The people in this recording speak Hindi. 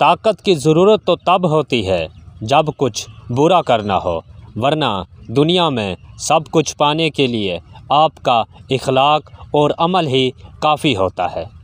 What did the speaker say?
ताकत की ज़रूरत तो तब होती है जब कुछ बुरा करना हो वरना दुनिया में सब कुछ पाने के लिए आपका इखलाक और अमल ही काफ़ी होता है